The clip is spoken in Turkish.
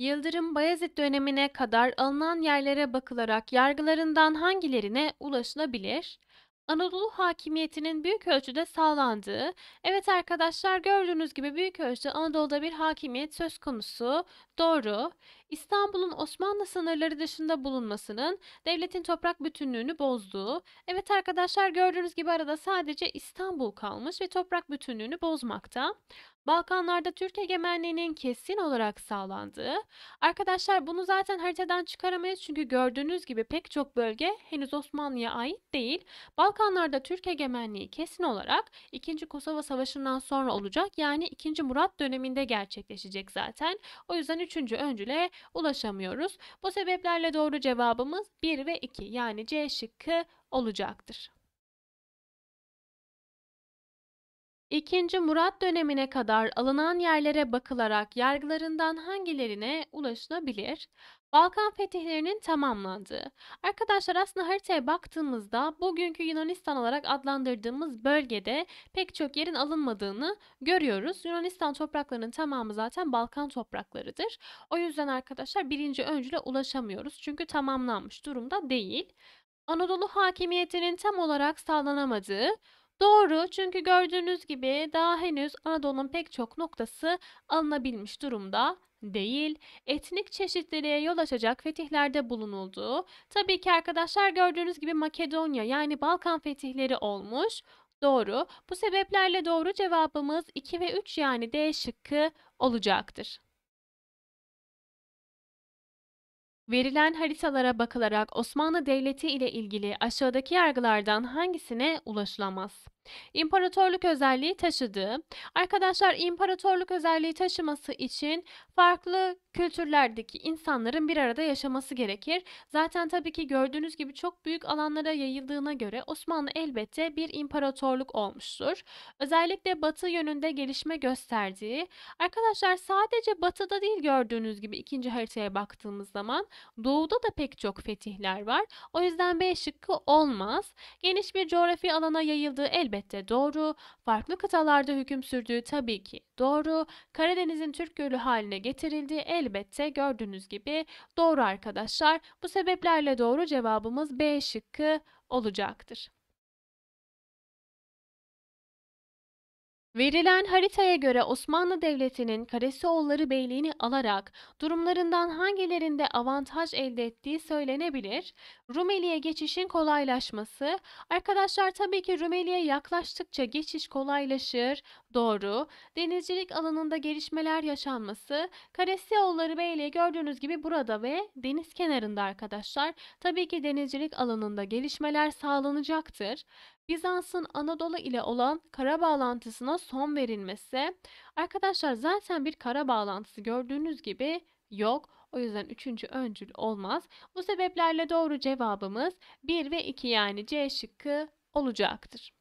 Yıldırım Bayezid dönemine kadar alınan yerlere bakılarak yargılarından hangilerine ulaşılabilir? Anadolu hakimiyetinin büyük ölçüde sağlandığı, evet arkadaşlar gördüğünüz gibi büyük ölçüde Anadolu'da bir hakimiyet söz konusu, doğru. İstanbul'un Osmanlı sınırları dışında bulunmasının devletin toprak bütünlüğünü bozduğu, evet arkadaşlar gördüğünüz gibi arada sadece İstanbul kalmış ve toprak bütünlüğünü bozmakta. Balkanlarda Türk egemenliğinin kesin olarak sağlandığı. Arkadaşlar bunu zaten haritadan çıkaramayız çünkü gördüğünüz gibi pek çok bölge henüz Osmanlı'ya ait değil. Balkanlarda Türk egemenliği kesin olarak 2. Kosova Savaşı'ndan sonra olacak yani 2. Murat döneminde gerçekleşecek zaten. O yüzden 3. öncüle ulaşamıyoruz. Bu sebeplerle doğru cevabımız 1 ve 2 yani C şıkkı olacaktır. İkinci Murat dönemine kadar alınan yerlere bakılarak yargılarından hangilerine ulaşılabilir? Balkan fetihlerinin tamamlandığı. Arkadaşlar aslında haritaya baktığımızda bugünkü Yunanistan olarak adlandırdığımız bölgede pek çok yerin alınmadığını görüyoruz. Yunanistan topraklarının tamamı zaten Balkan topraklarıdır. O yüzden arkadaşlar birinci öncüle ulaşamıyoruz. Çünkü tamamlanmış durumda değil. Anadolu hakimiyetinin tam olarak sağlanamadığı, Doğru çünkü gördüğünüz gibi daha henüz Anadolu'nun pek çok noktası alınabilmiş durumda değil, etnik çeşitliliğe yol açacak fetihlerde bulunuldu. Tabii ki arkadaşlar gördüğünüz gibi Makedonya yani Balkan fetihleri olmuş. Doğru. Bu sebeplerle doğru cevabımız 2 ve 3 yani D şıkkı olacaktır. Verilen haritalara bakılarak Osmanlı Devleti ile ilgili aşağıdaki yargılardan hangisine ulaşılamaz? İmparatorluk özelliği taşıdığı. Arkadaşlar imparatorluk özelliği taşıması için farklı kültürlerdeki insanların bir arada yaşaması gerekir. Zaten tabii ki gördüğünüz gibi çok büyük alanlara yayıldığına göre Osmanlı elbette bir imparatorluk olmuştur. Özellikle batı yönünde gelişme gösterdiği. Arkadaşlar sadece batıda değil gördüğünüz gibi ikinci haritaya baktığımız zaman doğuda da pek çok fetihler var. O yüzden B şıkkı olmaz. Geniş bir coğrafi alana yayıldığı elbette Elbette doğru. Farklı kıtalarda hüküm sürdüğü tabii ki doğru. Karadeniz'in Türk Gölü haline getirildiği elbette gördüğünüz gibi doğru arkadaşlar. Bu sebeplerle doğru cevabımız B şıkkı olacaktır. Verilen haritaya göre Osmanlı Devleti'nin Karesioğulları Beyliğini alarak durumlarından hangilerinde avantaj elde ettiği söylenebilir. Rumeli'ye geçişin kolaylaşması. Arkadaşlar tabii ki Rumeli'ye yaklaştıkça geçiş kolaylaşır. Doğru. Denizcilik alanında gelişmeler yaşanması. Karesioğulları Beyliği gördüğünüz gibi burada ve deniz kenarında arkadaşlar. Tabii ki denizcilik alanında gelişmeler sağlanacaktır. Bizans'ın Anadolu ile olan kara bağlantısına son verilmesi. Arkadaşlar zaten bir kara bağlantısı gördüğünüz gibi yok. O yüzden üçüncü öncül olmaz. Bu sebeplerle doğru cevabımız 1 ve 2 yani C şıkkı olacaktır.